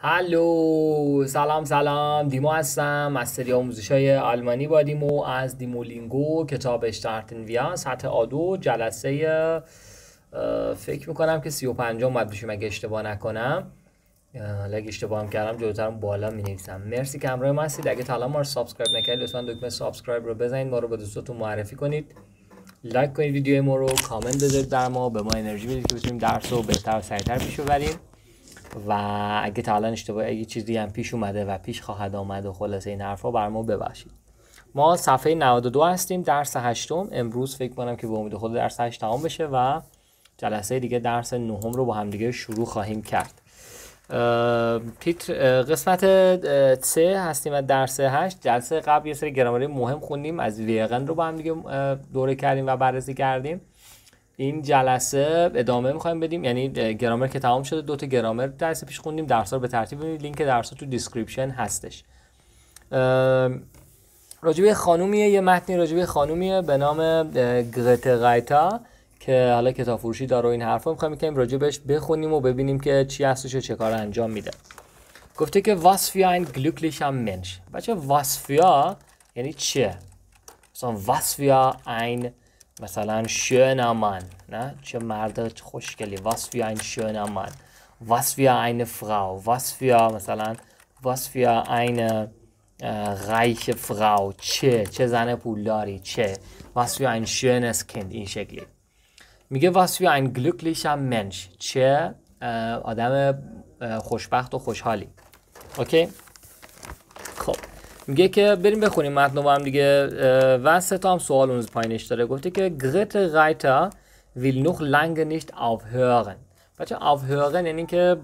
هلو سلام سلام دیمو هستم از سری آموزش های آلمانی با دیمو از لینگو کتاب اشتارتن ویا سطح آدو جلسه فکر میکنم که سی و پنجام باید بشیم اگه اشتباه نکنم اگه اشتباه هم کردم جلوترم بالا می نویسم مرسی که همراه ما اگه تا ما رو سابسکرایب نکردید لطفا دکمه سابسکرایب رو بزنید ما رو به دوستاتون معرفی کنید لایک کنید ویدیو ما رو کامنت بذارید در ما به ما انرژی بدید که بتونیم درس رو بهتر و سریعتر پیش ببریم و اگه تا الان اشتباه اگه چیزی هم پیش اومده و پیش خواهد آمد و خلاصه این حرفا بر ما ببخشید ما صفحه 92 هستیم درس هشتم امروز فکر کنم که به امید خود درس هشت تمام بشه و جلسه دیگه درس نهم رو با همدیگه شروع خواهیم کرد تیتر قسمت 3 هستیم از درس 8 جلسه قبل یه سری گراماری مهم خوندیم از ویغن رو با هم دیگه دوره کردیم و بررسی کردیم این جلسه ادامه میخوایم بدیم یعنی گرامر که تمام شده دو تا گرامر درس پیش خوندیم درس رو به ترتیب ببینید لینک درس تو دیسکریپشن هستش راجبه خانومیه یه متنی راجبه خانومیه به نام گرت غایتا که حالا کتاب فروشی داره و این حرفا میخوایم یکم راجبش بخونیم و ببینیم که چی هستش و چه کار انجام میده گفته که واسفیا این هم منش بچه واسفیا یعنی چه مثلا واسفیا این مثلا شون من چه مرد خوشگلی واس فی این شون من واس فی این فراو واس فی مثلا واس این رایش فراو چه چه زن پولداری چه واس فی این شون کند این شکلی میگه واس فی این گلوکلیش منش چه آدم خوشبخت و خوشحالی اوکی میگه که بریم بخونیم متن با هم دیگه و سه تا هم سوال اون پایینش داره گفته که گرت رایتا ویل نوخ لنگ نیشت آفهرن بچه آفهرن یعنی که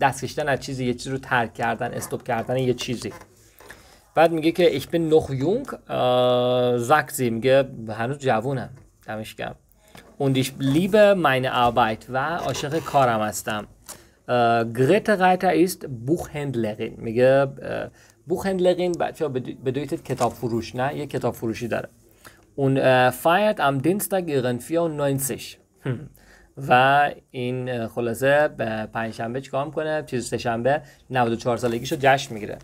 دست کشیدن از چیزی یه چیز رو ترک کردن استوب کردن یه چیزی بعد میگه که ایش بین نوخ یونگ زکزی میگه هنوز جوونم دمش گرم اوندیش لیبه ماینه آربایت و عاشق کارم هستم گریت رایتر ایست بوخ هندلرین میگه بوخندلقین بچه به بدویتت کتاب فروش نه یه کتاب فروشی داره اون فایت ام دینستاگ ایرن 94 و این خلاصه به پنجشنبه چیکار میکنه چیز شنبه 94 سالگیش رو جشن میگیره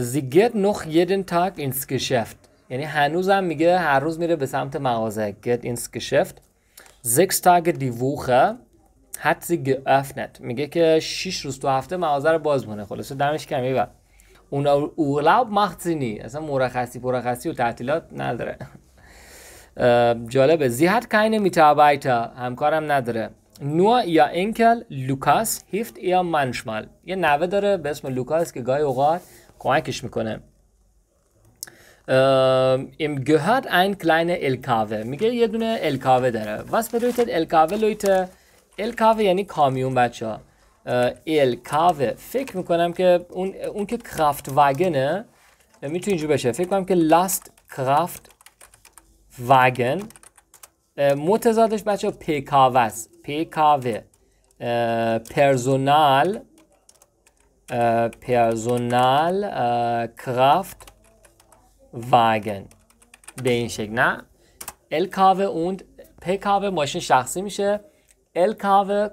زیگت نخ یدن تاگ اینس گشفت یعنی هنوزم میگه هر روز میره به سمت مغازه گت اینس گشفت تاگ تاگ دی Woche hat میگه که 6 روز تو هفته مغازه رو باز مونه خلاصه دمش کمی بعد اون اغلب macht sie اصلا مرخصی پرخصی و تعطیلات نداره جالبه زیاد hat keine همکارم نداره نو یا انکل لوکاس هیفت یا منشمال یه نوه داره به اسم لوکاس که گاهی اوقات کمکش میکنه ام گهد این کلین الکاوه میگه یه دونه الکاوه داره واس بدویتد الکاوه لویته الکاوه یعنی کامیون بچه ها الکاوه فکر میکنم که اون, اون که کرافت واگنه میتونه اینجور بشه فکر کنم که لاست کرافت واگن متضادش بچه پیکاوه است پیکاوه پرزونال پرزونال کرافت واگن به این شکل نه الکاوه اون پیکاوه ماشین شخصی میشه ال کاوه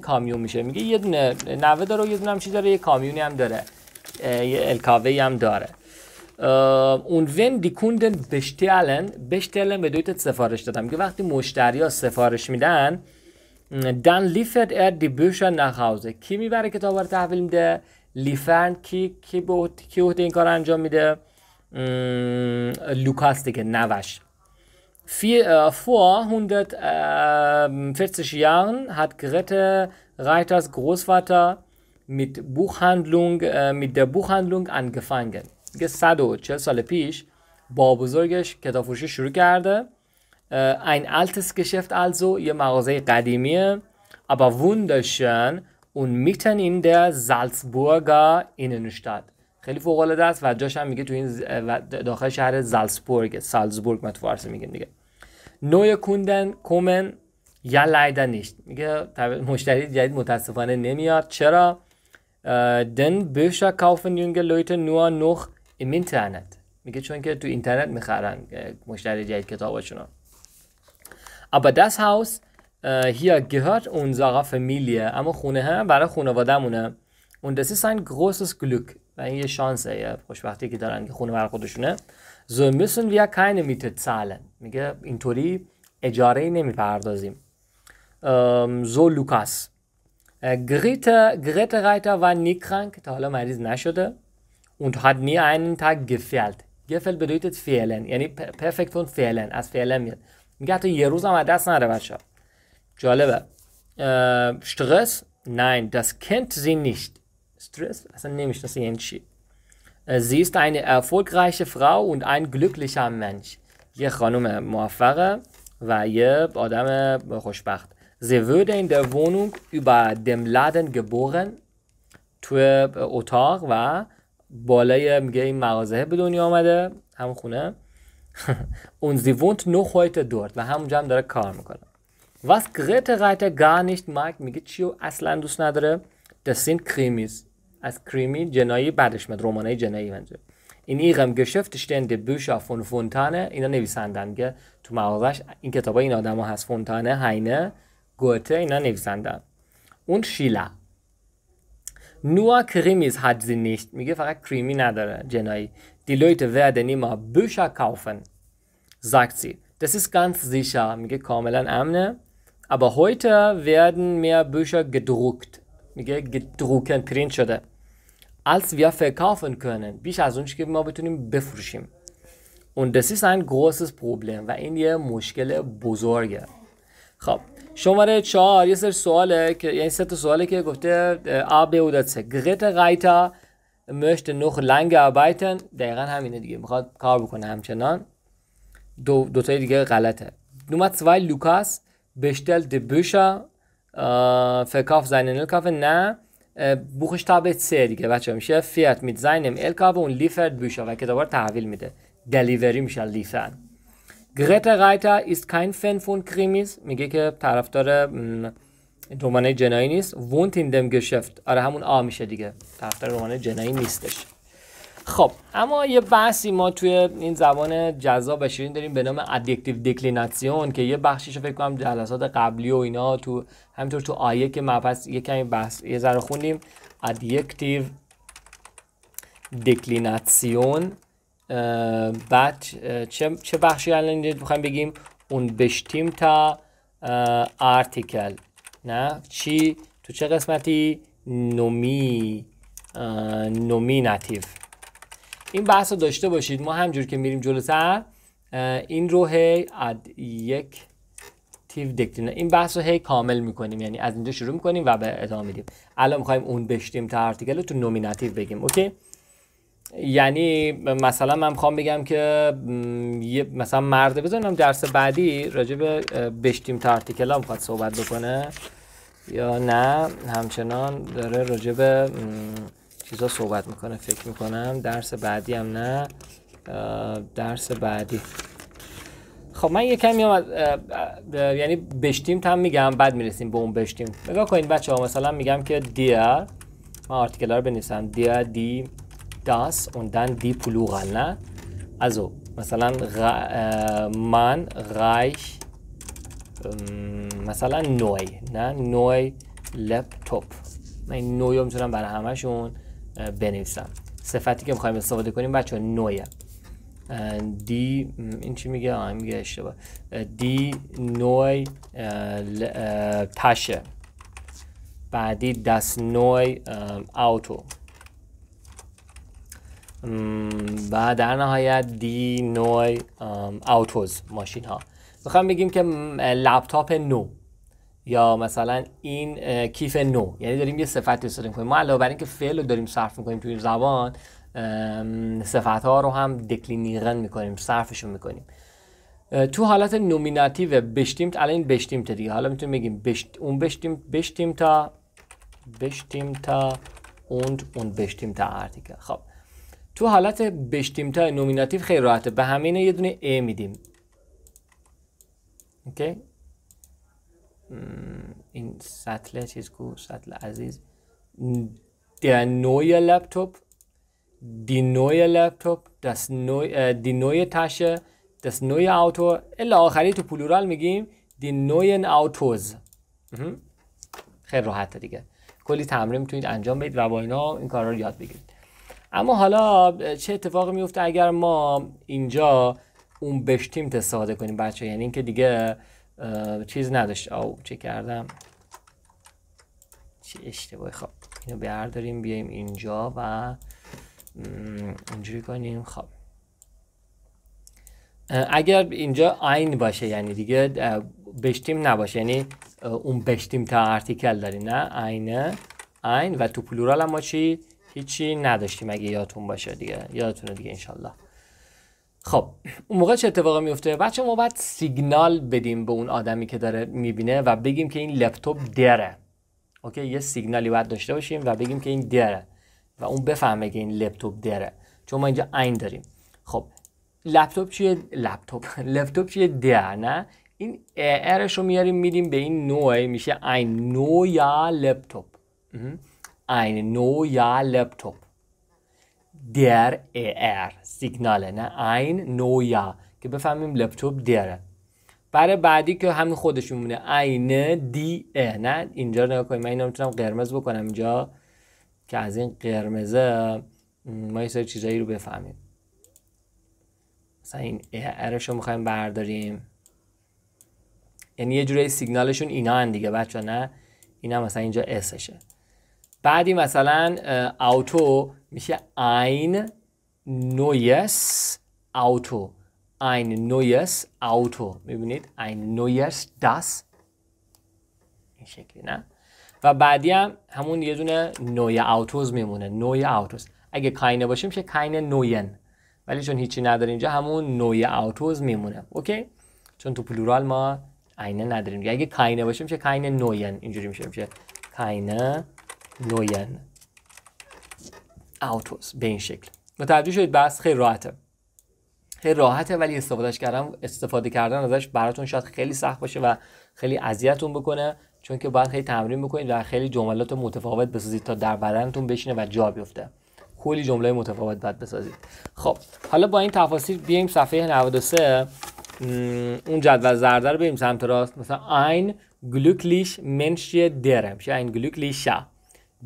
کامیون میشه میگه یه دونه نوه داره و یه دونه هم چی داره یه کامیونی هم داره یه ال هم داره اون ون دی کوندن بشتیلن بشتیلن به دویت سفارش دادم میگه وقتی مشتری ها سفارش میدن دن لیفت ار دی بوشا نخوازه کی میبره کتاب رو تحویل میده لیفرن کی کی به کی این کار انجام میده لوکاس دیگه نوش Vier, äh, vor 140 ähm, Jahren hat Grete Reiters Großvater mit, Buchhandlung, äh, mit der Buchhandlung angefangen. Gesado, 140 سال پیش با بزرگش کتابفروشی شروع ein altes Geschäft also, ihr مغازه قدیمیه aber wunderschön und mitten in der Salzburger Innenstadt. خیلی فوق العاده است و جاش هم میگه تو این داخل شهر زالسبورگ سالزبورگ ما تو فارسی میگیم دیگه نو کوندن کومن یا لایدن نیست میگه مشتری جدید متاسفانه نمیاد چرا دن بشا کافن یونگ لویت نوا نوخ ام اینترنت میگه چون که تو اینترنت میخرن مشتری جدید اما اما هاوس هیا hier اون زاغا فمیلیه اما خونه هم برای خونه مونه اون دسی سان گروسس گلوک و این یه شانسه یه خوشبختی که دارن که خونه بر خودشونه so müssen wir keine Miete zahlen میگه اینطوری اجاره ای نمیپردازیم زو لوکاس گریت گریت رایتر و نیکرانک تا حالا مریض نشده und hat nie einen Tag gefehlt gefehlt bedeutet فیلن. یعنی پرفکتون فون فیلن. از فیلن میاد میگه حتی یه روز هم دست نره بچه جالبه استرس nein das kennt sie nicht Stress اصلا نمیشناسه یعنی sie ist eine erfolgreiche Frau und ein glücklicher Mensch یه خانم موفقه و یه آدم sie würde in der Wohnung über dem Laden geboren توی اتاق und sie wohnt noch heute dort و همونجا was Reiter gar nicht mag das sind Krimis از کریمی جنایی بعدش مد. رمانای جنایی منظور این ایغم گشفت شتند بوشا فون فونتانه اینا نویسندن که تو مغازش این کتاب این آدم ها هست فونتانه هاینه گوته اینا نویسندن اون شیلا نوا کریمیز هد نیست میگه فقط کریمی نداره جنایی دی لویت ورده ما بوشا کافن زاکت سی. das ایس گانس sicher میگه کاملا امنه aber heute werden mehr Bücher gedruckt میگه gedruckt print شده als wir verkaufen können, بیش از که ما und das ist ein großes Problem و مشکل بزرگه خب شماره چهار یه سر سواله که یعنی سه تا که گفته آبی و گریت غیتا مشت نخ لنگ arbeiten دقیقا همینه دیگه میخواد کار بکنه همچنان دو, دو دیگه غلطه نمبر 2 لوکاس بشتل د بوشا فکاف نه بوخشتاب سه دیگه بچه میشه میت زینم الکاب اون لیفرد بوشه و که تحویل میده دلیوری میشه لیفرد گرت رایتا ایست کین فن فون کریمیز میگه که طرفدار رومانه جنایی نیست وونت این دم گشفت آره همون آ میشه دیگه طرفدار رومانه جنایی نیستش خب اما یه بحثی ما توی این زبان جذاب و شیرین داریم به نام ادکتیو دکلیناسیون که یه بخشیشو فکر کنم جلسات قبلی و اینا تو همینطور تو آیه که مبحث یه کمی بحث یه ذره خوندیم ادکتیو دکلیناسیون بعد چه چه بخشی الان اینجا بگیم اون بشتیم تا آرتیکل نه چی تو چه قسمتی نومی نومیناتیو این بحث رو داشته باشید ما همجور که میریم جلوتر این رو هی اد یک تیو این بحث رو هی کامل میکنیم یعنی از اینجا شروع میکنیم و به ادامه میدیم الان میخوایم اون بشتیم تا ارتیکل رو تو نومیناتیو بگیم اوکی یعنی مثلا من میخوام بگم که مثلا مرده بزنم درس بعدی راجع به بشتیم تا ارتیکل ها میخواد صحبت بکنه یا نه همچنان داره راجع چیزا صحبت میکنه فکر میکنم درس بعدی هم نه درس بعدی خب من یه کمی هم یعنی بشتیم تم میگم بعد میرسیم به اون بشتیم نگاه کنید بچه ها مثلا میگم که دیر من آرتیکل رو بنویسم دیر دی داس اون دن دی پلوغل نه ازو مثلا من غایش مثلا نوی نه نوی لپتوپ من این نوی رو میتونم برای همشون بنویسم صفتی که میخوایم استفاده کنیم بچه نویه دی این چی میگه آه میگه اشتباه دی نوی تشه بعدی دس نوی اوتو و در نهایت دی نوی اوتوز ماشین ها میخوام بگیم که لپتاپ نو یا مثلا این کیف نو یعنی داریم یه صفت استفاده کنیم ما علاوه بر اینکه فعل رو داریم صرف میکنیم توی زبان صفت ها رو هم دکلینیرن میکنیم صرفشون میکنیم تو حالت نومیناتیو بشتیمت الان این بشتیمت دیگه حالا میتونیم بگیم اون بشتیم بشتیم تا بشتیم تا اون اون بشتیم تا خب تو حالت بشتیم تا نومیناتیو خیلی راحته به همینه یه دونه ا میدیم اوکی این سطل چیز کو سطل عزیز در نوی Laptop دی نوی Laptop دست نوی دی نوی تشه دست نوی الا آخری تو پلورال میگیم دی نوی اوتوز خیلی راحته دیگه کلی تمرین میتونید انجام بدید و با اینا این کارا رو یاد بگیرید اما حالا چه اتفاقی میفته اگر ما اینجا اون بشتیم استفاده کنیم بچه یعنی اینکه دیگه چیز نداشت او چه کردم چه اشتباهی خب اینو برداریم بیایم اینجا و اینجوری کنیم خب اگر اینجا آین باشه یعنی دیگه بشتیم نباشه یعنی اون بشتیم تا ارتیکل داری نه آینه آین و تو پلورال ما چی هیچی نداشتیم اگه یادتون باشه دیگه یادتونه دیگه انشالله خب اون موقع چه اتفاقی میفته بچه ما باید سیگنال بدیم به اون آدمی که داره میبینه و بگیم که این لپتاپ دره اوکی یه سیگنالی باید داشته باشیم و بگیم که این دره و اون بفهمه که این لپتاپ دره چون ما اینجا این داریم خب لپتاپ چیه لپتاپ لپتاپ چیه در نه این ارش رو میاریم میدیم به این نوع میشه این نو یا لپتاپ این نو یا لپتاپ در ار سیگناله نه این نویا که بفهمیم لپتوب دره برای بعدی که همین خودش میمونه عین دی اه نه اینجا نگاه کنیم من اینا میتونم قرمز بکنم اینجا که از این قرمزه ما یه سری چیزایی رو بفهمیم مثلا این ا رو میخوایم برداریم یعنی یه جوری سیگنالشون اینا هن دیگه بچه نه اینا مثلا اینجا اسشه بعدی مثلا اوتو میشه این نویس اوتو این نویس اوتو میبینید این نویس داس. این شکلی نه و بعدی هم همون یه دونه نوی اوتوز میمونه نوی اوتوز اگه کاینه باشیم میشه کاینه نوین ولی چون هیچی نداره اینجا همون نوی اوتوز میمونه اوکی چون تو پلورال ما اینه نداریم اگه کاینه باشیم میشه کاینه نوین اینجوری میشه میشه کاینه نوین اوتوس به این شکل متوجه شدید بس خیلی راحته خیلی راحته ولی استفادهش کردن استفاده کردن ازش براتون شاید خیلی سخت باشه و خیلی اذیتتون بکنه چون که باید خیلی تمرین بکنید و خیلی جملات متفاوت بسازید تا در بدنتون بشینه و جا بیفته کلی جمله متفاوت باید بسازید خب حالا با این تفاصیل بیایم صفحه 93 اون جدول زرد رو بریم سمت راست مثلا ein درم این گلوکلیش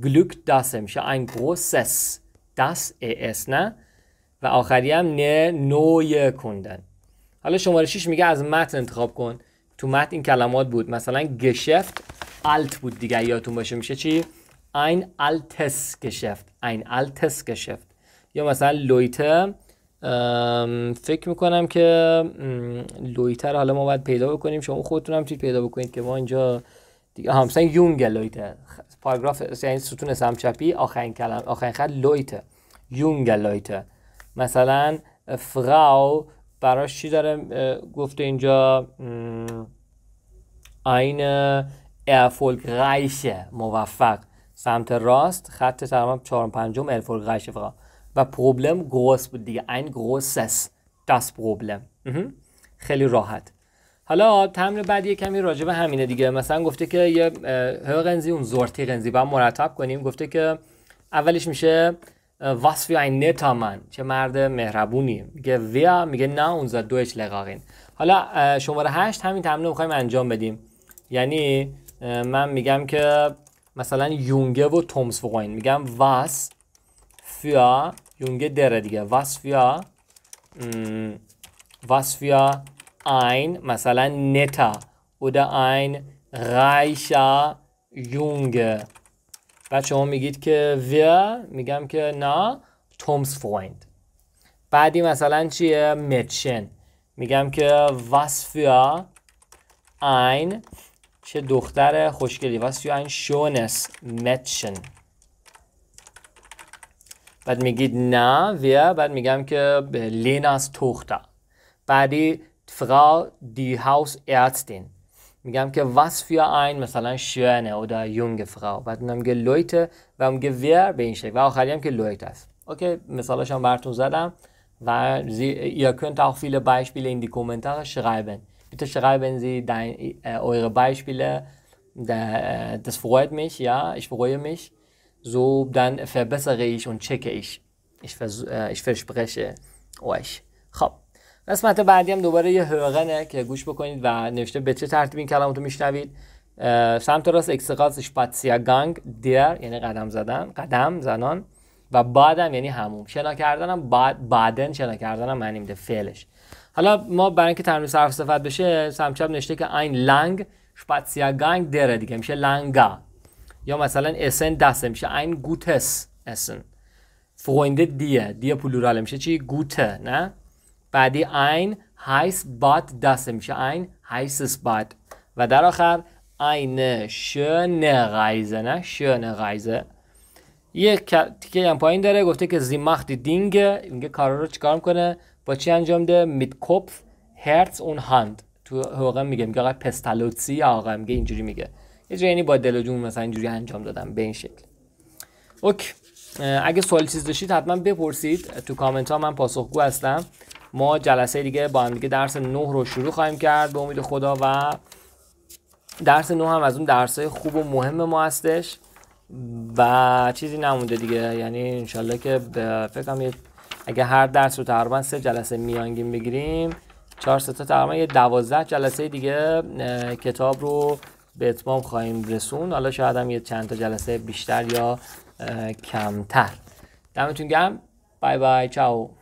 گلوک داسه میشه گروسس داس ای اس نه و آخری هم نه نوی کندن حالا شماره شیش میگه از متن انتخاب کن تو متن این کلمات بود مثلا گشفت الت بود دیگه یادتون باشه میشه چی این التس گشفت این گشفت یا مثلا لویته فکر میکنم که لویته حالا ما باید پیدا بکنیم شما خودتون هم چی پیدا بکنید که ما اینجا دیگه همسن لویته پاراگراف یعنی ستون سمچپی چپی آخرین کلم آخرین خط لویته یونگ لویته مثلا فراو براش چی داره گفته اینجا این ارفولگ غیشه موفق سمت راست خط تقریبا چارم پنجم ارفولگ غیشه فقط و پروبلم گروس بود دیگه این گروسس دست پروبلم خیلی راحت حالا تمر بعد یه کمی راجع به همینه دیگه مثلا گفته که یه قنزی اون زورتی قنزی با مرتب کنیم گفته که اولش میشه واسفی این نتا چه مرد مهربونی میگه ویا میگه نه اون زد دویش لقاقین حالا شماره هشت همین تمر رو میخوایم انجام بدیم یعنی من میگم که مثلا یونگه و تومس فوقاین میگم واس فیا یونگه دره دیگه واس فیا واس فیا ein مثلا نتا oder ein reicher Junge بعد شما میگید که وی میگم که نا تومس فویند بعدی مثلا چیه متشن میگم که واس فور این چه دختر خوشگلی واس این ein شونس بعد میگید نا وی بعد میگم که لیناس توخته بعدی Frau die Hausärztin. Wir haben was für ein, مثلا schöne oder junge Frau. Wir haben Leute, wir haben هم wir haben به این شکل و آخری هم که لویت ihr könnt auch viele Beispiele in die Kommentare schreiben. Bitte schreiben Sie dein, äh, eure Beispiele. Äh, das freut mich, ja, ich freue mich. So dann verbessere ich und checke ich. Ich, vers äh, ich verspreche euch. Hopp. قسمت بعدی هم دوباره یه هرغنه که گوش بکنید و نوشته به چه ترتیب این کلماتو میشنوید سمت راست اکسقاز شپاتسیا گانگ دیر یعنی قدم زدن قدم زنان و بعدم یعنی همون شنا کردن هم بعد بعدن شنا کردن هم معنی میده فعلش حالا ما برای اینکه ترمیم صرف صفت بشه سمت چپ نوشته که این لنگ شپاتسیا گانگ دیگه میشه لنگا یا مثلا اسن دسته میشه این گوتس اسن فروینده دیه دیه پلورال میشه چی گوته نه بعدی این هایس بات دسته میشه این هایس بات و در آخر این شن غیزه نه شن غیزه یک تیکه هم پایین داره گفته که زی مخت دینگ میگه کار رو چیکار میکنه با چی انجام ده میت کپف هرتز اون هاند تو حقه میگه میگه آقای پستالوتسی آقا میگه اینجوری میگه یه جوری یعنی با دل و جون مثلا اینجوری انجام دادم به این شکل اوک اگه سوال چیز داشتید حتما بپرسید تو کامنت ها من پاسخگو هستم ما جلسه دیگه با هم دیگه درس 9 رو شروع خواهیم کرد به امید خدا و درس 9 هم از اون های خوب و مهم ما هستش و چیزی نمونده دیگه یعنی انشالله که فکرم اگه هر درس رو تقریبا سه جلسه میانگین بگیریم چهار تا تقریبا یه دوازده جلسه دیگه کتاب رو به اتمام خواهیم رسون حالا شاید هم یه چند تا جلسه بیشتر یا کمتر دمتون گرم بای بای چاو